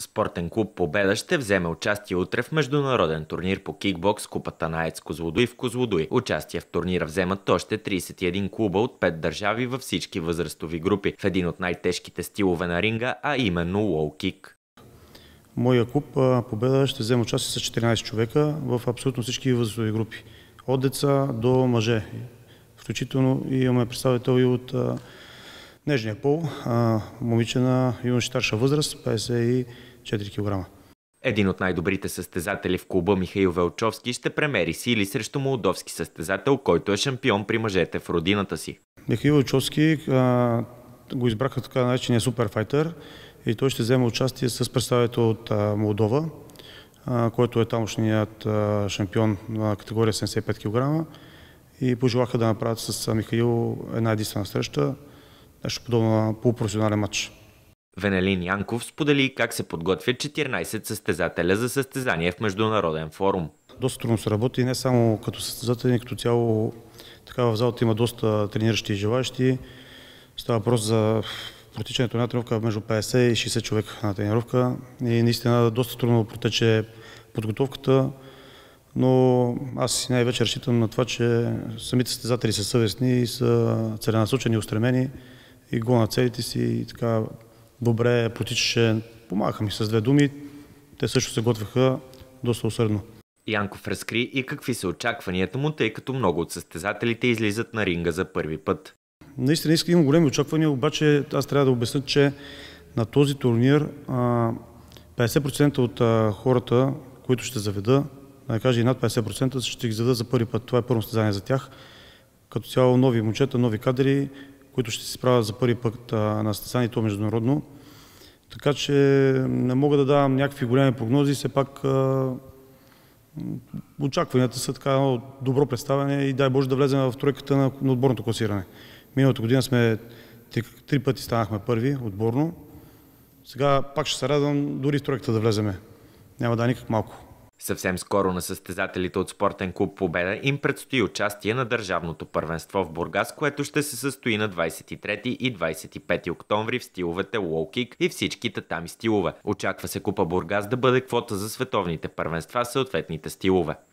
Спортен клуб Победа ще вземе участие утре в международен турнир по кикбокс Купата на Аец Козлодуй в Козлодуй. Участие в турнира вземат още 31 клуба от 5 държави във всички възрастови групи в един от най-тежките стилове на ринга, а именно лоу-кик. Моя клуб Победа ще вземе участие с 14 човека в абсолютно всички възрастови групи. От деца до мъже. Включително имаме представител и от нежния пол, момиче на старша възраст, 50 и 4 кг. Един от най-добрите състезатели в клуба Михаил Велчовски ще премери сили срещу молдовски състезател, който е шампион при мъжете в родината си. Михаил Велчовски а, го избраха така наречения суперфайтер и той ще вземе участие с представител от а, Молдова, а, който е тамошният а, шампион на категория 75 кг. И пожелаха да направят с Михаил една единствена среща, нещо подобно на полупрофесионален матч. Венелин Янков сподели как се подготвя 14 състезателя за състезание в международен форум. Доста трудно се работи, не само като състезатели, като цяло така в залата има доста трениращи и желащи. Става въпрос за протичането на тренировка между 50 и 60 човека на тренировка и наистина доста трудно протече подготовката, но аз най-вече разчитам на това, че самите състезатели са съвестни и са целенасочени, устремени и го на целите си и така добре потичаше. Помагаха ми с две думи. Те също се готвеха доста усърдно. Янков разкри и какви са очакванията му, тъй като много от състезателите излизат на ринга за първи път. Наистина иска имам големи очаквания, обаче аз трябва да обясня, че на този турнир 50% от хората, които ще заведа, да не кажа и над 50%, ще ги заведа за първи път. Това е първо състезание за тях. Като цяло нови момчета, нови кадри, които ще се правят за първи път на състезанието международно. Така че не мога да давам някакви големи прогнози, все пак очакванията са така едно добро представяне и дай Боже да влезем в тройката на, на отборното класиране. Миналата година сме три, три пъти станахме първи отборно. Сега пак ще се радвам дори в тройката да влеземе. Няма да е никак малко. Съвсем скоро на състезателите от спортен клуб Победа им предстои участие на държавното първенство в Бургас, което ще се състои на 23 и 25 октомври в стиловете лоукик и всичките там стилове. Очаква се Купа Бургас да бъде квота за световните първенства съответните стилове.